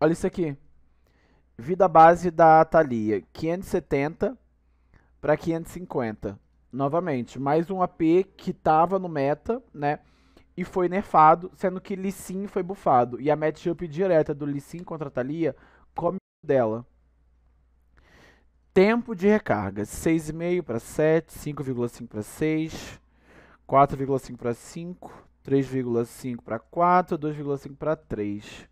Olha isso aqui. Vida base da Thalia, 570 para 550. Novamente, mais um AP que tava no meta, né? E foi nerfado, sendo que Lee Sin foi bufado. E a matchup direta do Lee Sin contra a Thalia come dela. Tempo de recarga, 6,5 para 7, 5,5 para 6, 4,5 para 5, 3,5 para 4, 2,5 para 3.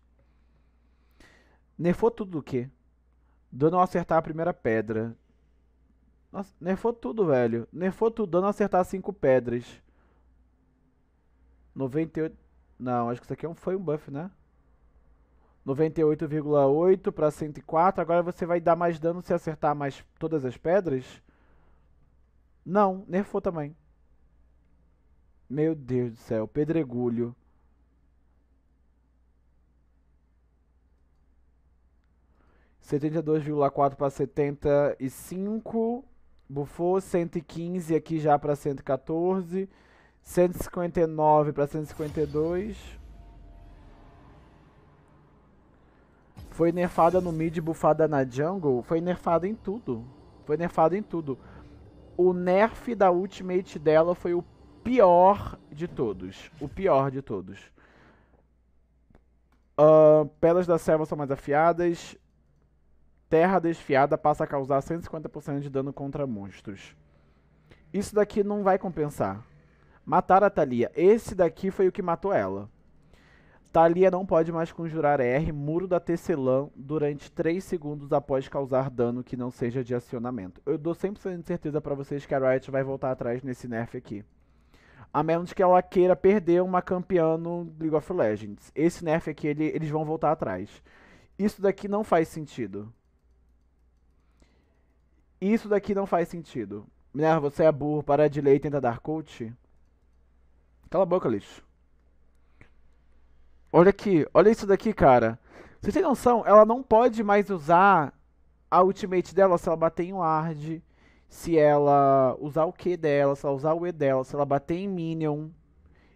Nerfou tudo do quê? Dando acertar a primeira pedra. Nossa, nerfou tudo, velho. Nerfou tudo, dando acertar cinco pedras. 98... Não, acho que isso aqui é foi um buff, né? 98,8 para 104. Agora você vai dar mais dano se acertar mais todas as pedras? Não, nerfou também. Meu Deus do céu, pedregulho. 72,4 para 75. Bufou 115 aqui já para 114. 159 para 152. Foi nerfada no mid, bufada na jungle. Foi nerfada em tudo. Foi nerfada em tudo. O nerf da ultimate dela foi o pior de todos. O pior de todos. Uh, pelas da selva são mais afiadas. Terra desfiada passa a causar 150% de dano contra monstros. Isso daqui não vai compensar. Matar a Thalia. Esse daqui foi o que matou ela. Thalia não pode mais conjurar R, Muro da Tecelã, durante 3 segundos após causar dano que não seja de acionamento. Eu dou 100% de certeza para vocês que a Riot vai voltar atrás nesse nerf aqui. A menos que ela queira perder uma campeã no League of Legends. Esse nerf aqui, ele, eles vão voltar atrás. Isso daqui não faz sentido. Isso daqui não faz sentido. Minerva, você é burro, para de ler e tenta dar coach. Cala a boca, lixo. Olha aqui, olha isso daqui, cara. Vocês têm noção? Ela não pode mais usar a ultimate dela se ela bater em ward, se ela usar o Q dela, se ela usar o E dela, se ela bater em minion.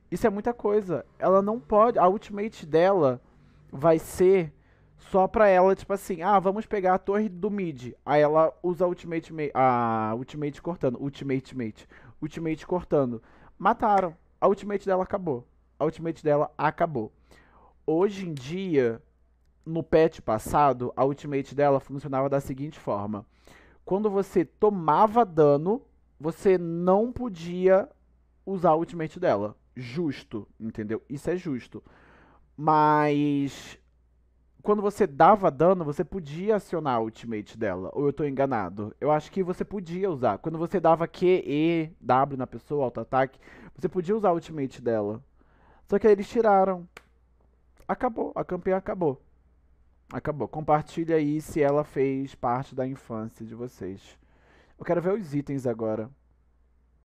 Isso é muita coisa. Ela não pode... A ultimate dela vai ser só pra ela, tipo assim, ah, vamos pegar a torre do mid. Aí ela usa a ultimate, a ultimate cortando, ultimate mate, ultimate cortando. Mataram. A ultimate dela acabou. A ultimate dela acabou. Hoje em dia, no patch passado, a ultimate dela funcionava da seguinte forma. Quando você tomava dano, você não podia usar a ultimate dela. Justo, entendeu? Isso é justo. Mas quando você dava dano, você podia acionar a ultimate dela. Ou eu tô enganado? Eu acho que você podia usar. Quando você dava Q, E, W na pessoa, auto-ataque, você podia usar a ultimate dela. Só que aí eles tiraram. Acabou. A campeã acabou. Acabou. Compartilha aí se ela fez parte da infância de vocês. Eu quero ver os itens agora.